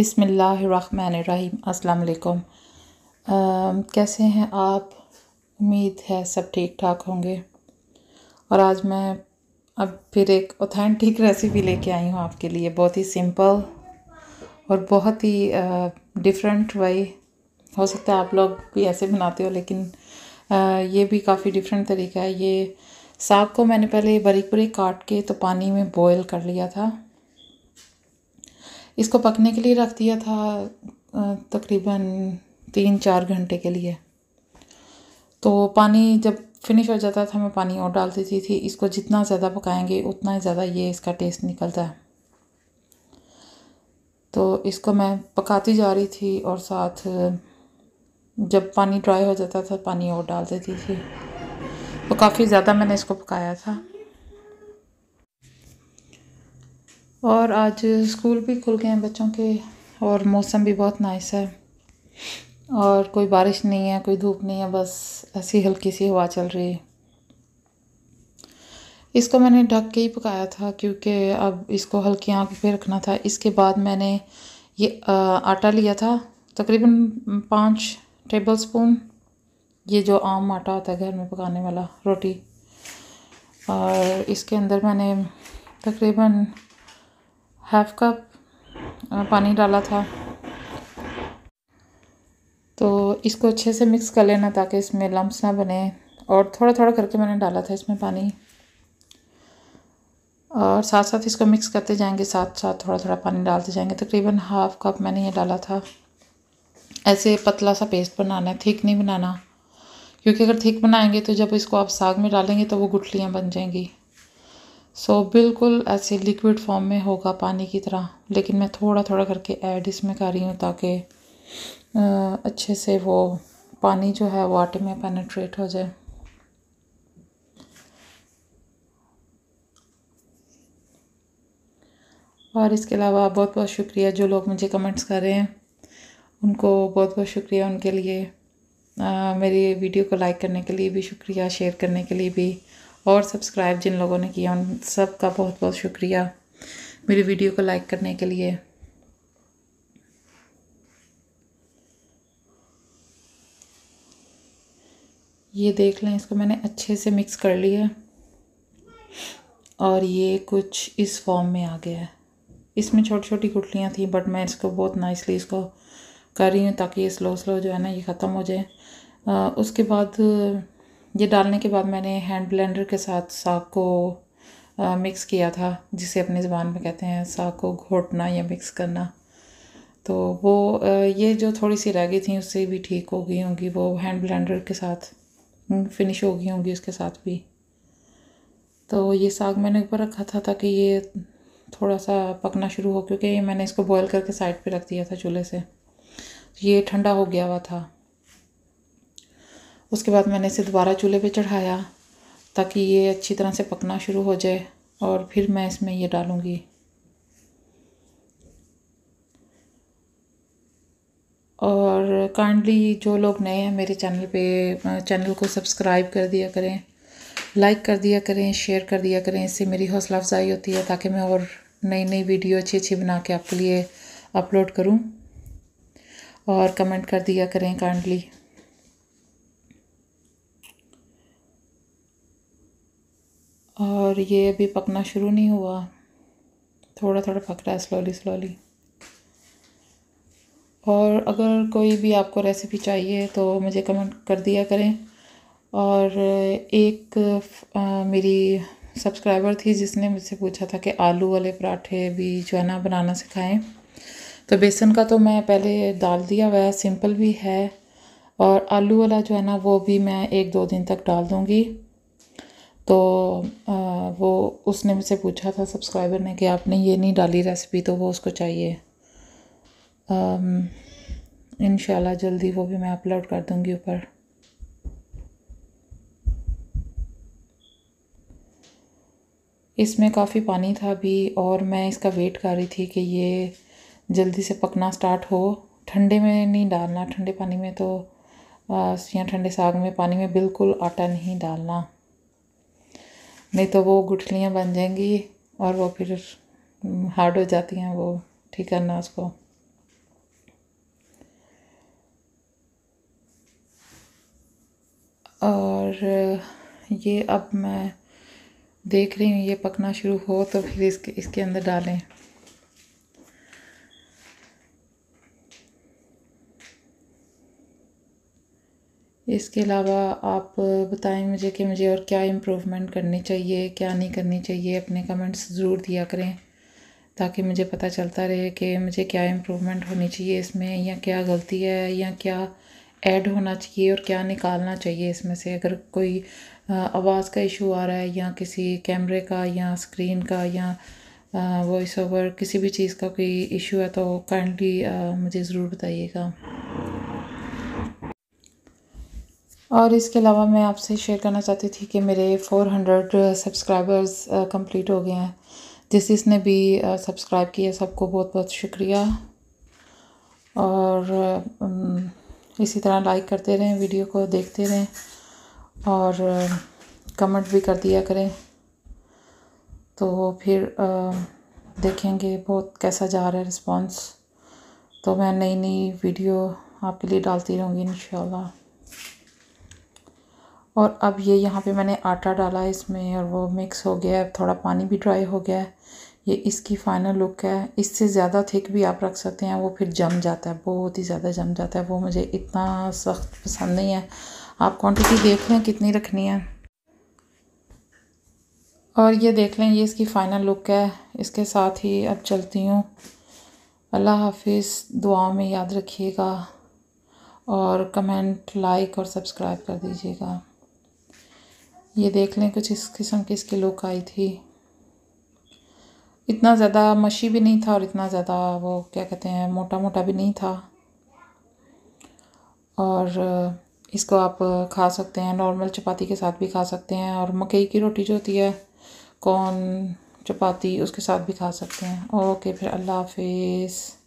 बिसमीम् अस्सलाम कैसे हैं आप उम्मीद है सब ठीक ठाक होंगे और आज मैं अब फिर एक ऑथेंटिक रेसिपी लेके आई हूँ आपके लिए बहुत ही सिंपल और बहुत ही डिफरेंट वे हो सकता है आप लोग भी ऐसे बनाते हो लेकिन आ, ये भी काफ़ी डिफरेंट तरीका है ये साग को मैंने पहले बारीक बारीक काट के तो पानी में बॉयल कर लिया था इसको पकने के लिए रख दिया था तकरीबन तीन चार घंटे के लिए तो पानी जब फिनिश हो जाता था मैं पानी और डाल देती थी इसको जितना ज़्यादा पकाएंगे उतना ही ज़्यादा ये इसका टेस्ट निकलता है तो इसको मैं पकाती जा रही थी और साथ जब पानी ड्राई हो जाता था पानी और डाल देती थी तो काफ़ी ज़्यादा मैंने इसको पकाया था और आज स्कूल भी खुल गए हैं बच्चों के और मौसम भी बहुत नाइस है और कोई बारिश नहीं है कोई धूप नहीं है बस ऐसी हल्की सी हवा चल रही है इसको मैंने ढक के ही पकाया था क्योंकि अब इसको हल्की आँख पे रखना था इसके बाद मैंने ये आटा लिया था तकरीबन पाँच टेबल स्पून ये जो आम आटा होता है घर में पकाने वाला रोटी और इसके अंदर मैंने तकरीबन हाफ कप पानी डाला था तो इसको अच्छे से मिक्स कर लेना ताकि इसमें लम्ब ना बने और थोड़ा थोड़ा करके मैंने डाला था इसमें पानी और साथ साथ इसको मिक्स करते जाएंगे साथ साथ थोड़ा थोड़ा पानी डालते जाएंगे तकरीबन हाफ कप मैंने ये डाला था ऐसे पतला सा पेस्ट बनाना है थिक नहीं बनाना क्योंकि अगर थिक बनाएंगे तो जब इसको आप साग में डालेंगे तो वो गुठलियाँ बन जाएंगी सो बिल्कुल ऐसे लिक्विड फॉर्म में होगा पानी की तरह लेकिन मैं थोड़ा थोड़ा करके ऐड इसमें कर रही हूँ ताकि अच्छे से वो पानी जो है वाटर में पेनेट्रेट हो जाए और इसके अलावा बहुत बहुत शुक्रिया जो लोग मुझे कमेंट्स कर रहे हैं उनको बहुत बहुत शुक्रिया उनके लिए आ, मेरी वीडियो को लाइक करने के लिए भी शुक्रिया शेयर करने के लिए भी और सब्सक्राइब जिन लोगों ने किया उन सब का बहुत बहुत शुक्रिया मेरी वीडियो को लाइक करने के लिए ये देख लें इसको मैंने अच्छे से मिक्स कर लिया और ये कुछ इस फॉर्म में आ गया है इसमें छोटी छोटी गुटलियाँ थी बट मैं इसको बहुत नाइसली इसको कर रही हूँ ताकि ये स्लो स्लो जो है ना ये ख़त्म हो जाए उसके बाद ये डालने के बाद मैंने हैंड ब्लेंडर के साथ साग को आ, मिक्स किया था जिसे अपनी ज़बान में कहते हैं साग को घोटना या मिक्स करना तो वो ये जो थोड़ी सी रह गई थी उससे भी ठीक हो गई होंगी वो हैंड ब्लेंडर के साथ फिनिश हो गई होंगी उसके साथ भी तो ये साग मैंने ऊपर रखा था ताकि ये थोड़ा सा पकना शुरू हो क्योंकि मैंने इसको बॉईल करके साइड पे रख दिया था चूल्हे से ये ठंडा हो गया हुआ था उसके बाद मैंने इसे दोबारा चूल्हे पे चढ़ाया ताकि ये अच्छी तरह से पकना शुरू हो जाए और फिर मैं इसमें ये डालूँगी और काइंडली जो लोग नए हैं मेरे चैनल पे चैनल को सब्सक्राइब कर दिया करें लाइक कर दिया करें शेयर कर दिया करें इससे मेरी हौसला अफजाई होती है ताकि मैं और नई नई वीडियो अच्छी अच्छी बना के आपके लिए अपलोड करूं और कमेंट कर दिया करें काइंडली और ये अभी पकना शुरू नहीं हुआ थोड़ा थोड़ा पक रहा है स्लोली स्लोली और अगर कोई भी आपको रेसिपी चाहिए तो मुझे कमेंट कर दिया करें और एक आ, मेरी सब्सक्राइबर थी जिसने मुझसे पूछा था कि आलू वाले पराठे भी जो है ना बनाना सिखाएं तो बेसन का तो मैं पहले डाल दिया हुआ है सिंपल भी है और आलू वाला जो है ना वो भी मैं एक दो दिन तक डाल दूँगी तो वो उसने मुझसे पूछा था सब्सक्राइबर ने कि आपने ये नहीं डाली रेसिपी तो वो उसको चाहिए इन जल्दी वो भी मैं अपलोड कर दूँगी ऊपर इसमें काफ़ी पानी था अभी और मैं इसका वेट कर रही थी कि ये जल्दी से पकना स्टार्ट हो ठंडे में नहीं डालना ठंडे पानी में तो या ठंडे साग में पानी में बिल्कुल आटा नहीं डालना नहीं तो वो गुठलियाँ बन जाएंगी और वो फिर हार्ड हम्म, हो जाती हैं वो ठीक करना उसको और ये अब मैं देख रही हूँ ये पकना शुरू हो तो फिर इसके इसके अंदर डालें इसके अलावा आप बताएं मुझे कि मुझे और क्या इम्प्रूवमेंट करनी चाहिए क्या नहीं करनी चाहिए अपने कमेंट्स ज़रूर दिया करें ताकि मुझे पता चलता रहे कि मुझे क्या इम्प्रूवमेंट होनी चाहिए इसमें या क्या गलती है या क्या ऐड होना चाहिए और क्या निकालना चाहिए इसमें से अगर कोई आवाज़ का इशू आ रहा है या किसी कैमरे का या स्क्रीन का या वॉइस ओवर किसी भी चीज़ का कोई इशू है तो काइंडली मुझे ज़रूर बताइएगा और इसके अलावा मैं आपसे शेयर करना चाहती थी कि मेरे 400 सब्सक्राइबर्स कंप्लीट हो गए हैं जिस जिसने भी सब्सक्राइब uh, किया सबको बहुत बहुत शुक्रिया और um, इसी तरह लाइक करते रहें वीडियो को देखते रहें और कमेंट uh, भी कर दिया करें तो फिर uh, देखेंगे बहुत कैसा जा रहा है रिस्पांस तो मैं नई नई वीडियो आपके लिए डालती रहूँगी इन और अब ये यहाँ पे मैंने आटा डाला है इसमें और वो मिक्स हो गया है थोड़ा पानी भी ड्राई हो गया है ये इसकी फाइनल लुक है इससे ज़्यादा थिक भी आप रख सकते हैं वो फिर जम जाता है बहुत ही ज़्यादा जम जाता है वो मुझे इतना सख्त पसंद नहीं है आप क्वांटिटी देख लें कितनी रखनी है और ये देख लें ये इसकी फ़ाइनल लुक है इसके साथ ही अब चलती हूँ अल्लाह हाफिज़ दुआ में याद रखिएगा और कमेंट लाइक और सब्सक्राइब कर दीजिएगा ये देख लें कुछ इस किस्म की इसकी लुक आई थी इतना ज़्यादा मशी भी नहीं था और इतना ज़्यादा वो क्या कहते हैं मोटा मोटा भी नहीं था और इसको आप खा सकते हैं नॉर्मल चपाती के साथ भी खा सकते हैं और मकई की रोटी जो होती है कौन चपाती उसके साथ भी खा सकते हैं ओके फिर अल्लाह हाफिज़